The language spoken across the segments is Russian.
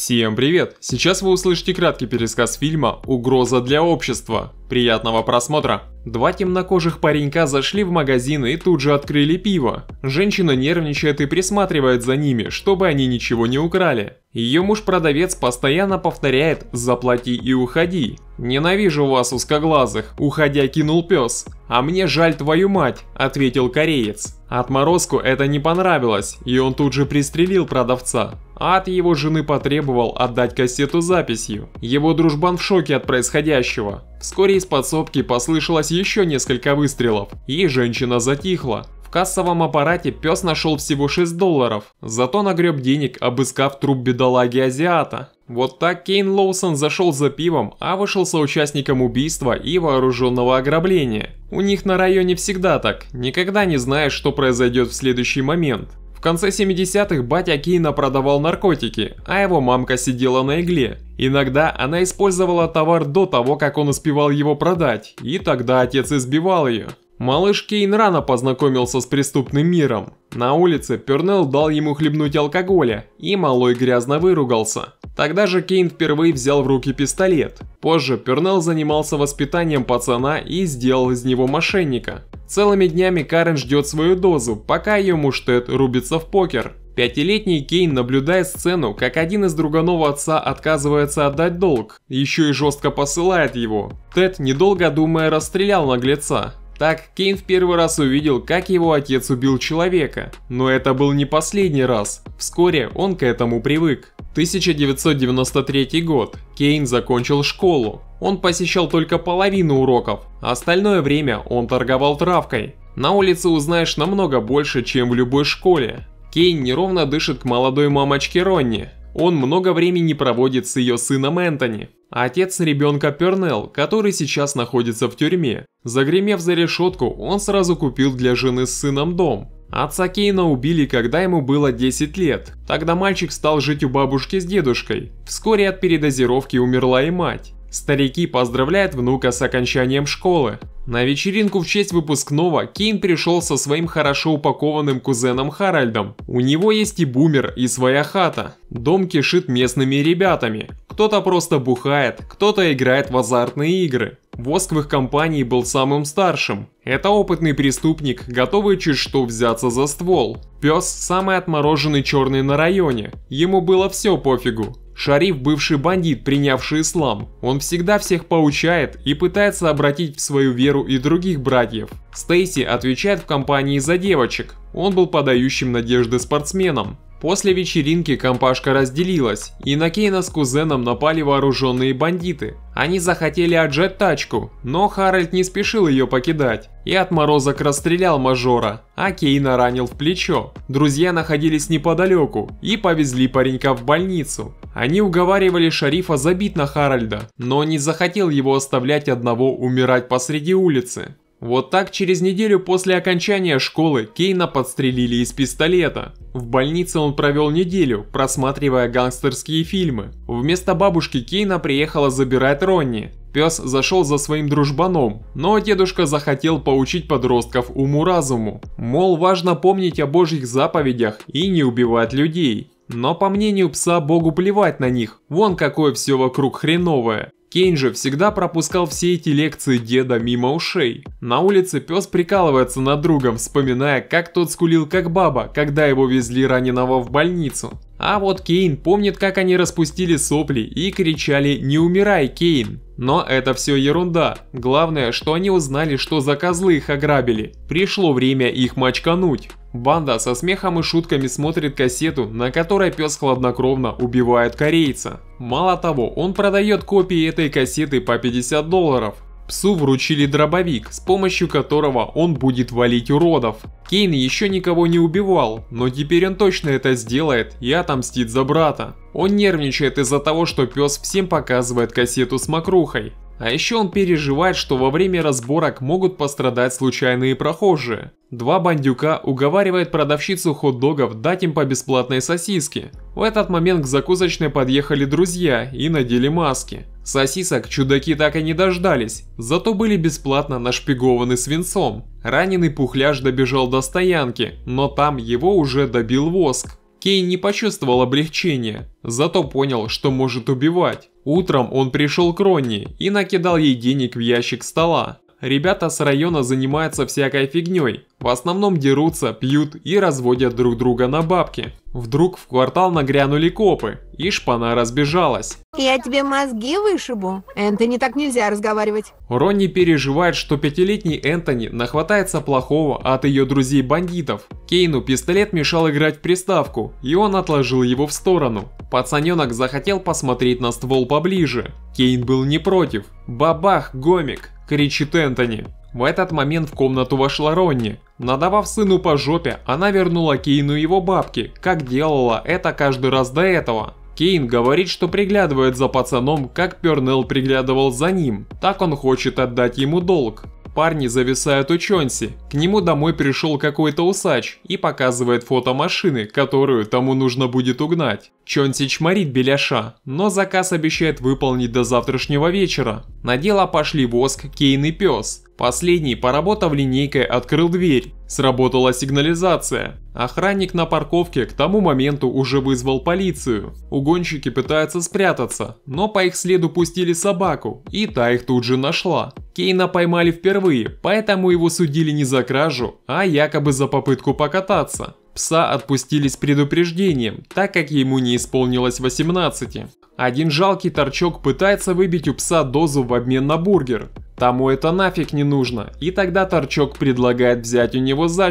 Всем привет! Сейчас вы услышите краткий пересказ фильма «Угроза для общества». Приятного просмотра! Два темнокожих паренька зашли в магазин и тут же открыли пиво. Женщина нервничает и присматривает за ними, чтобы они ничего не украли. Ее муж-продавец постоянно повторяет «заплати и уходи». «Ненавижу вас, узкоглазых», — уходя кинул пес. «А мне жаль твою мать», — ответил кореец. Отморозку это не понравилось, и он тут же пристрелил продавца а от его жены потребовал отдать кассету записью. Его дружбан в шоке от происходящего. Вскоре из подсобки послышалось еще несколько выстрелов, и женщина затихла. В кассовом аппарате пес нашел всего 6 долларов, зато нагреб денег, обыскав труп бедолаги-азиата. Вот так Кейн Лоусон зашел за пивом, а вышел соучастником убийства и вооруженного ограбления. У них на районе всегда так, никогда не знаешь, что произойдет в следующий момент. В конце 70-х батя Кейна продавал наркотики, а его мамка сидела на игле. Иногда она использовала товар до того, как он успевал его продать, и тогда отец избивал ее. Малыш Кейн рано познакомился с преступным миром. На улице Пернелл дал ему хлебнуть алкоголя, и малой грязно выругался. Тогда же Кейн впервые взял в руки пистолет. Позже Пернелл занимался воспитанием пацана и сделал из него мошенника. Целыми днями Карен ждет свою дозу, пока ее муж Тед рубится в покер. Пятилетний Кейн наблюдает сцену, как один из друганов отца отказывается отдать долг, еще и жестко посылает его. Тед, недолго думая, расстрелял наглеца. Так Кейн в первый раз увидел, как его отец убил человека. Но это был не последний раз. Вскоре он к этому привык. 1993 год. Кейн закончил школу. Он посещал только половину уроков, остальное время он торговал травкой. На улице узнаешь намного больше, чем в любой школе. Кейн неровно дышит к молодой мамочке Ронни. Он много времени проводит с ее сыном Энтони, отец ребенка Пернелл, который сейчас находится в тюрьме. Загремев за решетку, он сразу купил для жены с сыном дом. Отца Кейна убили, когда ему было 10 лет. Тогда мальчик стал жить у бабушки с дедушкой. Вскоре от передозировки умерла и мать. Старики поздравляют внука с окончанием школы. На вечеринку в честь выпускного Кейн пришел со своим хорошо упакованным кузеном Харальдом. У него есть и бумер, и своя хата. Дом кишит местными ребятами. Кто-то просто бухает, кто-то играет в азартные игры. Воск в их компании был самым старшим. Это опытный преступник, готовый чуть что взяться за ствол. Пес – самый отмороженный черный на районе. Ему было все пофигу. Шариф – бывший бандит, принявший ислам. Он всегда всех поучает и пытается обратить в свою веру и других братьев. Стейси отвечает в компании за девочек. Он был подающим надежды спортсменом. После вечеринки компашка разделилась, и на Кейна с кузеном напали вооруженные бандиты. Они захотели отжать тачку, но Харальд не спешил ее покидать и отморозок расстрелял мажора, а Кейна ранил в плечо. Друзья находились неподалеку и повезли паренька в больницу. Они уговаривали шарифа забить на Харальда, но не захотел его оставлять одного умирать посреди улицы. Вот так через неделю после окончания школы Кейна подстрелили из пистолета. В больнице он провел неделю, просматривая гангстерские фильмы. Вместо бабушки Кейна приехала забирать Ронни. Пес зашел за своим дружбаном, но дедушка захотел поучить подростков уму-разуму. Мол, важно помнить о божьих заповедях и не убивать людей. Но по мнению пса, богу плевать на них, вон какое все вокруг хреновое. Кейн же всегда пропускал все эти лекции деда мимо ушей. На улице пес прикалывается над другом, вспоминая, как тот скулил как баба, когда его везли раненого в больницу. А вот Кейн помнит, как они распустили сопли и кричали «Не умирай, Кейн!». Но это все ерунда. Главное, что они узнали, что за козлы их ограбили. Пришло время их мочкануть. Банда со смехом и шутками смотрит кассету, на которой пес хладнокровно убивает корейца. Мало того, он продает копии этой кассеты по 50 долларов. Псу вручили дробовик, с помощью которого он будет валить уродов. Кейн еще никого не убивал, но теперь он точно это сделает и отомстит за брата. Он нервничает из-за того, что пес всем показывает кассету с мокрухой. А еще он переживает, что во время разборок могут пострадать случайные прохожие. Два бандюка уговаривают продавщицу хот-догов дать им по бесплатной сосиске. В этот момент к закусочной подъехали друзья и надели маски. Сосисок чудаки так и не дождались, зато были бесплатно нашпигованы свинцом. Раненый пухляж добежал до стоянки, но там его уже добил воск. Кей не почувствовал облегчения, зато понял, что может убивать. Утром он пришел к Ронни и накидал ей денег в ящик стола. Ребята с района занимаются всякой фигней. В основном дерутся, пьют и разводят друг друга на бабки. Вдруг в квартал нагрянули копы, и шпана разбежалась. Я тебе мозги вышибу. Энтони так нельзя разговаривать. Ронни переживает, что пятилетний Энтони нахватается плохого от ее друзей-бандитов. Кейну пистолет мешал играть в приставку, и он отложил его в сторону. Пацаненок захотел посмотреть на ствол поближе. Кейн был не против. «Бабах, гомик!» – кричит Энтони. В этот момент в комнату вошла Ронни. Надавав сыну по жопе, она вернула Кейну его бабки, как делала это каждый раз до этого. Кейн говорит, что приглядывает за пацаном, как Пернелл приглядывал за ним. Так он хочет отдать ему долг. Парни зависают у Чонси. К нему домой пришел какой-то усач и показывает фото машины, которую тому нужно будет угнать. Чонсич морит беляша, но заказ обещает выполнить до завтрашнего вечера. На дело пошли воск, Кейн и пес. Последний, поработав линейкой, открыл дверь. Сработала сигнализация. Охранник на парковке к тому моменту уже вызвал полицию. Угонщики пытаются спрятаться, но по их следу пустили собаку, и та их тут же нашла. Кейна поймали впервые, поэтому его судили не за за кражу, а якобы за попытку покататься. Пса отпустили с предупреждением, так как ему не исполнилось 18. Один жалкий торчок пытается выбить у пса дозу в обмен на бургер. Тому это нафиг не нужно, и тогда торчок предлагает взять у него за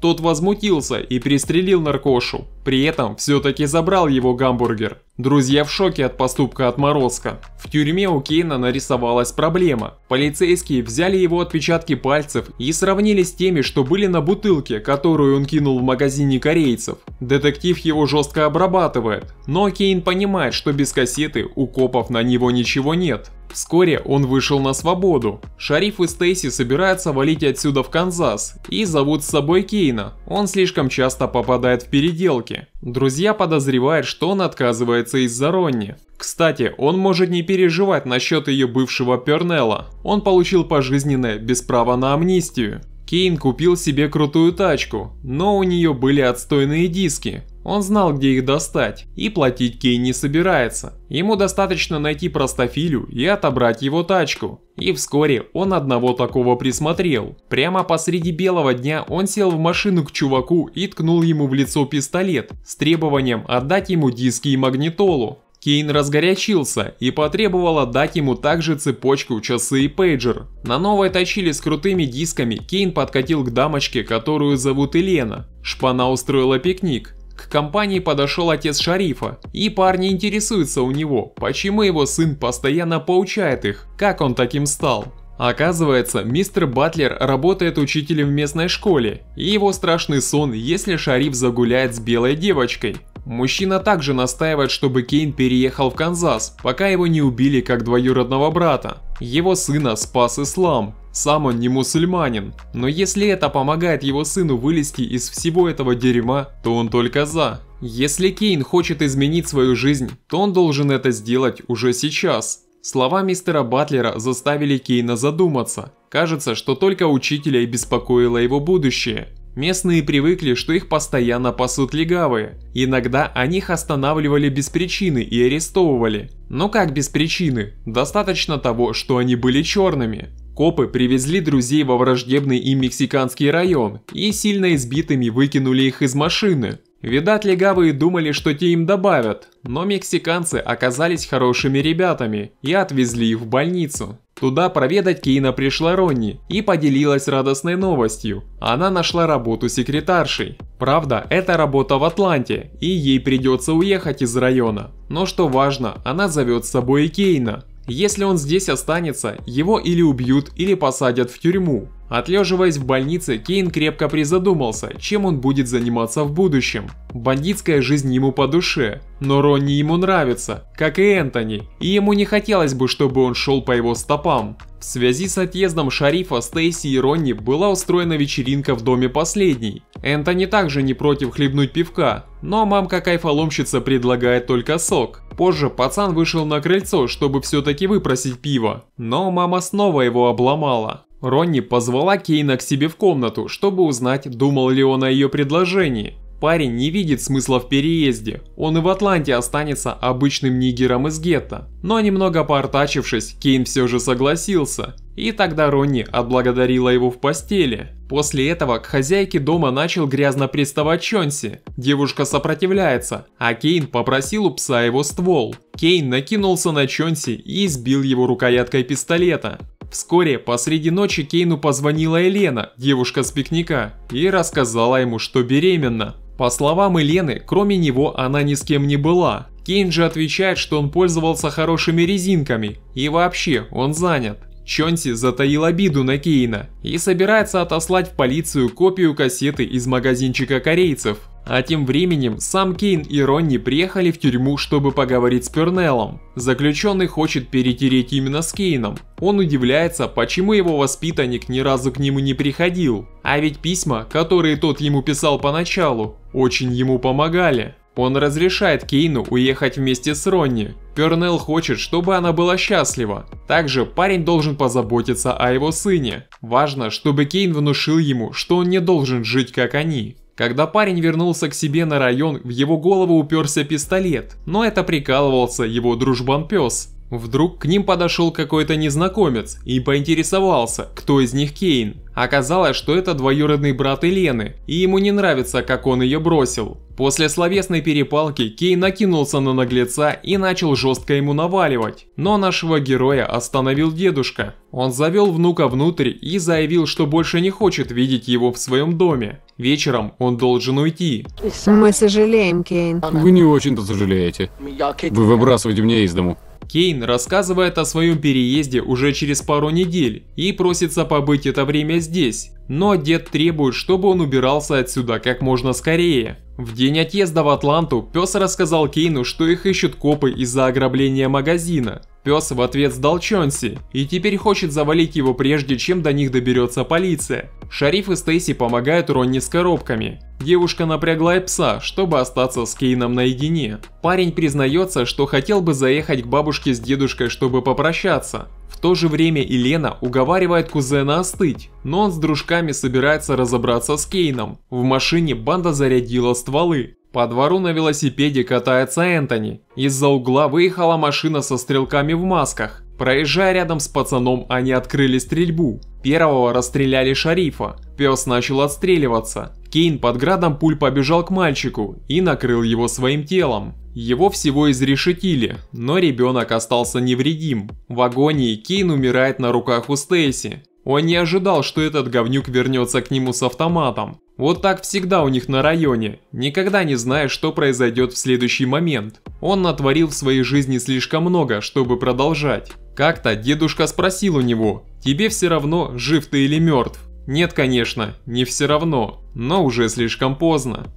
Тот возмутился и пристрелил наркошу, при этом все-таки забрал его гамбургер. Друзья в шоке от поступка отморозка. В тюрьме у Кейна нарисовалась проблема. Полицейские взяли его отпечатки пальцев и сравнили с теми, что были на бутылке, которую он кинул в магазине корейцев. Детектив его жестко обрабатывает, но Кейн понимает, что без из кассеты, у копов на него ничего нет. Вскоре он вышел на свободу. Шариф и Стейси собираются валить отсюда в Канзас и зовут с собой Кейна. Он слишком часто попадает в переделки. Друзья подозревают, что он отказывается из-за Ронни. Кстати, он может не переживать насчет ее бывшего Пернелла. Он получил пожизненное без права на амнистию. Кейн купил себе крутую тачку, но у нее были отстойные диски. Он знал, где их достать, и платить Кейн не собирается. Ему достаточно найти простофилю и отобрать его тачку. И вскоре он одного такого присмотрел. Прямо посреди белого дня он сел в машину к чуваку и ткнул ему в лицо пистолет с требованием отдать ему диски и магнитолу. Кейн разгорячился и потребовал отдать ему также цепочку, часы и пейджер. На новой точили с крутыми дисками Кейн подкатил к дамочке, которую зовут Елена. Шпана устроила пикник, к компании подошел отец шарифа, и парни интересуются у него, почему его сын постоянно поучает их, как он таким стал. Оказывается, мистер Батлер работает учителем в местной школе, и его страшный сон, если Шариф загуляет с белой девочкой. Мужчина также настаивает, чтобы Кейн переехал в Канзас, пока его не убили как двоюродного брата. Его сына спас ислам, сам он не мусульманин, но если это помогает его сыну вылезти из всего этого дерьма, то он только за. Если Кейн хочет изменить свою жизнь, то он должен это сделать уже сейчас. Слова мистера Батлера заставили Кейна задуматься. Кажется, что только учителя и беспокоило его будущее. Местные привыкли, что их постоянно пасут легавые. Иногда о них останавливали без причины и арестовывали. Но как без причины? Достаточно того, что они были черными. Копы привезли друзей во враждебный им мексиканский район и сильно избитыми выкинули их из машины. Видать, легавые думали, что те им добавят, но мексиканцы оказались хорошими ребятами и отвезли их в больницу. Туда проведать Кейна пришла Ронни и поделилась радостной новостью. Она нашла работу секретаршей. Правда, это работа в Атланте, и ей придется уехать из района. Но что важно, она зовет с собой Кейна, если он здесь останется, его или убьют, или посадят в тюрьму. Отлеживаясь в больнице, Кейн крепко призадумался, чем он будет заниматься в будущем. Бандитская жизнь ему по душе, но Ронни ему нравится, как и Энтони, и ему не хотелось бы, чтобы он шел по его стопам. В связи с отъездом шарифа Стейси и Ронни была устроена вечеринка в доме последней. Энтони также не против хлебнуть пивка, но мамка-кайфоломщица предлагает только сок. Позже пацан вышел на крыльцо, чтобы все-таки выпросить пиво, но мама снова его обломала. Ронни позвала Кейна к себе в комнату, чтобы узнать, думал ли он о ее предложении. Парень не видит смысла в переезде, он и в Атланте останется обычным нигером из гетто. Но немного поортачившись, Кейн все же согласился. И тогда Ронни отблагодарила его в постели. После этого к хозяйке дома начал грязно приставать Чонси. Девушка сопротивляется, а Кейн попросил у пса его ствол. Кейн накинулся на Чонси и сбил его рукояткой пистолета. Вскоре посреди ночи Кейну позвонила Елена, девушка с пикника, и рассказала ему, что беременна. По словам Елены, кроме него она ни с кем не была. Кейнджи отвечает, что он пользовался хорошими резинками, и вообще он занят. Чонси затаил обиду на Кейна и собирается отослать в полицию копию кассеты из магазинчика корейцев. А тем временем сам Кейн и Ронни приехали в тюрьму, чтобы поговорить с Пернеллом. Заключенный хочет перетереть именно с Кейном. Он удивляется, почему его воспитанник ни разу к нему не приходил. А ведь письма, которые тот ему писал поначалу, очень ему помогали. Он разрешает Кейну уехать вместе с Ронни. Пернелл хочет, чтобы она была счастлива. Также парень должен позаботиться о его сыне. Важно, чтобы Кейн внушил ему, что он не должен жить как они. Когда парень вернулся к себе на район, в его голову уперся пистолет, но это прикалывался его дружбан-пес. Вдруг к ним подошел какой-то незнакомец и поинтересовался, кто из них Кейн. Оказалось, что это двоюродный брат Елены, и ему не нравится, как он ее бросил. После словесной перепалки Кей накинулся на наглеца и начал жестко ему наваливать. Но нашего героя остановил дедушка. Он завел внука внутрь и заявил, что больше не хочет видеть его в своем доме. Вечером он должен уйти. Мы сожалеем, Кейн. Вы не очень-то сожалеете. Вы выбрасываете меня из дому. Кейн рассказывает о своем переезде уже через пару недель и просится побыть это время здесь, но дед требует, чтобы он убирался отсюда как можно скорее. В день отъезда в Атланту пес рассказал Кейну, что их ищут копы из-за ограбления магазина. Пес в ответ сдал Чонси и теперь хочет завалить его прежде, чем до них доберется полиция. Шариф и Стейси помогают Ронни с коробками. Девушка напрягла и пса, чтобы остаться с Кейном наедине. Парень признается, что хотел бы заехать к бабушке с дедушкой, чтобы попрощаться. В то же время Елена уговаривает кузена остыть, но он с дружками собирается разобраться с Кейном. В машине банда зарядила стволы. По двору на велосипеде катается Энтони. Из-за угла выехала машина со стрелками в масках. Проезжая рядом с пацаном, они открыли стрельбу. Первого расстреляли шарифа. Пес начал отстреливаться. Кейн под градом пуль побежал к мальчику и накрыл его своим телом. Его всего изрешетили, но ребенок остался невредим. В агонии Кейн умирает на руках у Стейси. Он не ожидал, что этот говнюк вернется к нему с автоматом. Вот так всегда у них на районе, никогда не зная, что произойдет в следующий момент. Он натворил в своей жизни слишком много, чтобы продолжать. Как-то дедушка спросил у него, «Тебе все равно, жив ты или мертв?» Нет, конечно, не все равно, но уже слишком поздно.